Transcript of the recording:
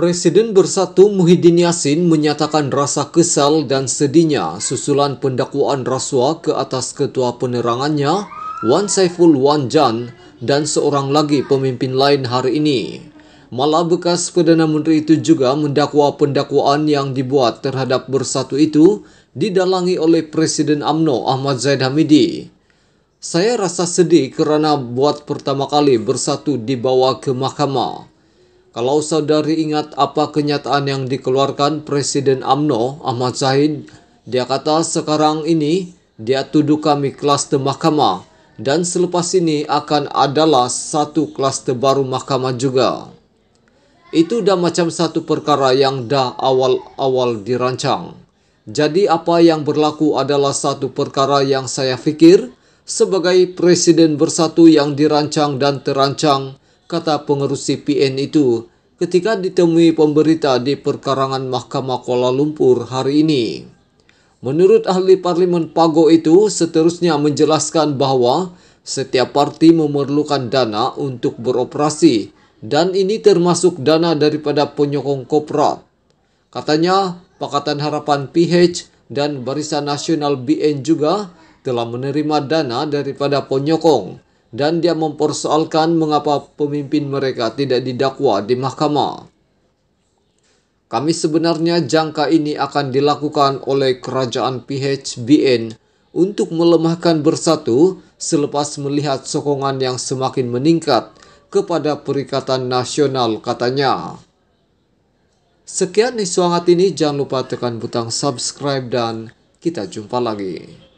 Presiden Bersatu Muhyiddin Yassin menyatakan rasa kesal dan sedihnya susulan pendakwaan rasuah ke atas ketua penerangannya Wan Saiful Wan Jan dan seorang lagi pemimpin lain hari ini. Malah bekas Perdana Menteri itu juga mendakwa pendakwaan yang dibuat terhadap Bersatu itu didalangi oleh Presiden AMNO Ahmad Zaid Hamidi. Saya rasa sedih kerana buat pertama kali Bersatu dibawa ke mahkamah. Kalau saudari ingat apa kenyataan yang dikeluarkan Presiden AMNO Ahmad Zahid, dia kata sekarang ini dia tuduh kami kelas mahkamah dan selepas ini akan adalah satu kelas baru mahkamah juga. Itu dah macam satu perkara yang dah awal-awal dirancang. Jadi apa yang berlaku adalah satu perkara yang saya fikir sebagai presiden bersatu yang dirancang dan terancang kata pengerusi CPN itu ketika ditemui pemberita di perkarangan Mahkamah Kuala Lumpur hari ini. Menurut ahli Parlimen Pago itu seterusnya menjelaskan bahwa setiap parti memerlukan dana untuk beroperasi dan ini termasuk dana daripada penyokong Kopra. Katanya, Pakatan Harapan PH dan Barisan Nasional BN juga telah menerima dana daripada penyokong dan dia mempersoalkan mengapa pemimpin mereka tidak didakwa di mahkamah. Kami sebenarnya jangka ini akan dilakukan oleh kerajaan PHBN untuk melemahkan bersatu selepas melihat sokongan yang semakin meningkat kepada Perikatan Nasional katanya. Sekian nih suangat ini, jangan lupa tekan butang subscribe dan kita jumpa lagi.